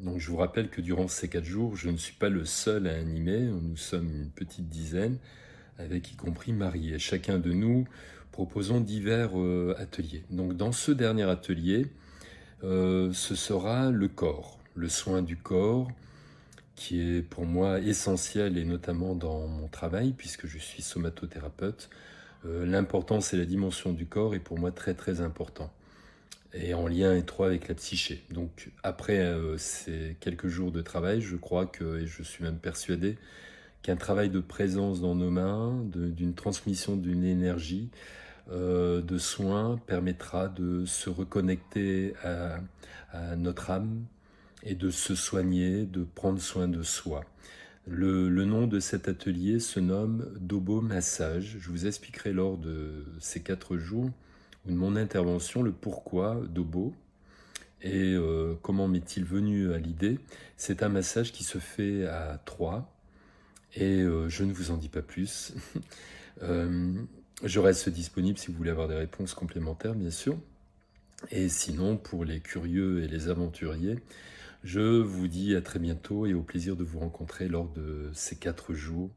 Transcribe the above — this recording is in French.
Donc je vous rappelle que durant ces quatre jours, je ne suis pas le seul à animer, nous sommes une petite dizaine, avec y compris Marie, et chacun de nous proposons divers euh, ateliers. Donc dans ce dernier atelier, euh, ce sera le corps, le soin du corps, qui est pour moi essentiel et notamment dans mon travail, puisque je suis somatothérapeute. Euh, l'importance et la dimension du corps est pour moi très très important et en lien étroit avec la psyché. Donc après euh, ces quelques jours de travail, je crois que, et je suis même persuadé, qu'un travail de présence dans nos mains, d'une transmission d'une énergie, euh, de soins, permettra de se reconnecter à, notre âme et de se soigner, de prendre soin de soi. Le, le, nom de cet atelier se nomme Dobo Massage. Je vous expliquerai lors de ces quatre jours mon intervention, le pourquoi d'Obo et euh, comment m'est-il venu à l'idée. C'est un massage qui se fait à trois et euh, je ne vous en dis pas plus. Euh, je reste disponible si vous voulez avoir des réponses complémentaires, bien sûr. Et sinon, pour les curieux et les aventuriers, je vous dis à très bientôt et au plaisir de vous rencontrer lors de ces quatre jours.